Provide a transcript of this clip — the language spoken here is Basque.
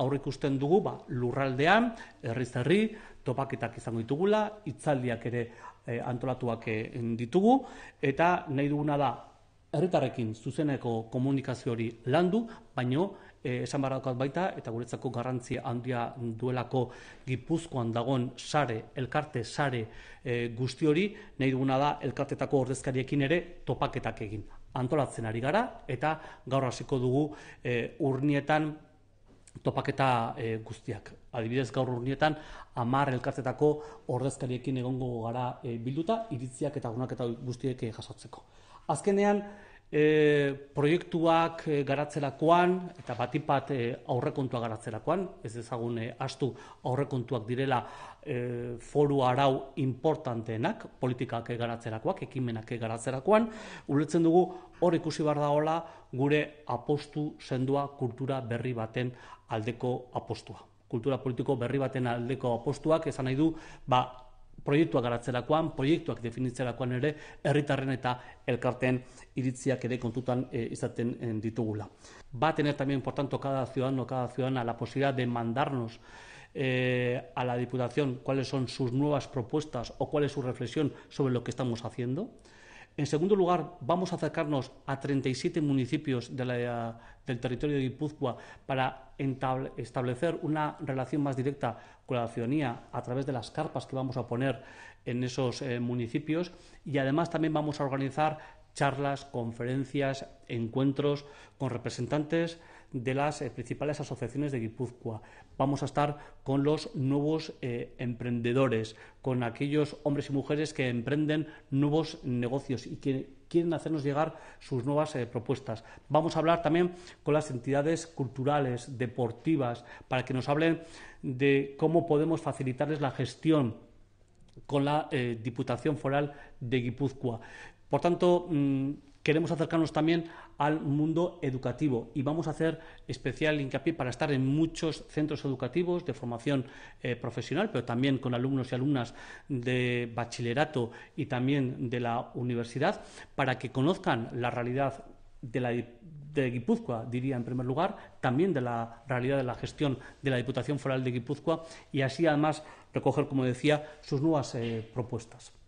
aurrikusten dugu ba, lurraldean, herriz herri, topaketak izango ditugula, itzaldiak ere e, antolatuak eh, ditugu, eta nahi duguna da, herritarrekin zuzeneko komunikazio hori landu, baino e, esan barra baita, eta guretzako garrantzia handia duelako gipuzkoan dagon sare, elkarte sare e, guzti hori, nahi duguna da, elkartetako ordezkariekin ere topaketak egin antolatzen ari gara eta gaur hasiko dugu e, urnietan topaketa eh, guztiak. Adibidez gaur urnietan, amar elkartzetako ordezkariekin egongo gara eh, bilduta, iritziak eta gunaketa eta guztiek eh, jasotzeko. Azkenean, e, proiektuak e, garatzerakoan eta batipat e, aurrekontua garatzerakoan, ez ezagun e, astu aurrekontuak direla e, foru arau importanteenak, politikak garatzerakoak, ekimenak garatzerakoan, ulertzen dugu hor ikusi behar daola gure apostu sendua kultura berri baten aldeko apostua kultura politiko berri baten aldeko apostuak esan nahi du ba, proiektuak garatzerakoan, proiektuak definitzerakoan ere, herritarren eta elkarten iritziak ere kontutan eh, izaten eh, ditugula. Ba tener también, por tanto, cada ciudadano, cada ciudadana, la posibilidad de mandarnos eh, a la diputación cuáles son sus nuevas propuestas o cuál es su reflexión sobre lo que estamos haciendo. En segundo lugar, vamos a acercarnos a 37 municipios de del territorio de Guipúzcoa para establecer una relación más directa con la ciudadanía a través de las carpas que vamos a poner en esos eh, municipios y además también vamos a organizar charlas, conferencias, encuentros con representantes de las eh, principales asociaciones de Guipúzcoa. Vamos a estar con los nuevos eh, emprendedores, con aquellos hombres y mujeres que emprenden nuevos negocios y que quieren hacernos llegar sus nuevas eh, propuestas. Vamos a hablar también con las entidades culturales, deportivas, para que nos hablen de cómo podemos facilitarles la gestión con la Diputación Foral de Guipúzcoa. Por tanto, mm, queremos acercarnos también al mundo educativo y vamos a hacer especial hincapié para estar en muchos centros educativos de formación eh, profesional, pero también con alumnos y alumnas de bachillerato y también de la universidad, para que conozcan la realidad de Guipúzcoa, diría en primer lugar, también de la realidad de la gestión de la Diputación Foral de Guipúzcoa y así además recoger, como decía, sus nuevas eh, propuestas.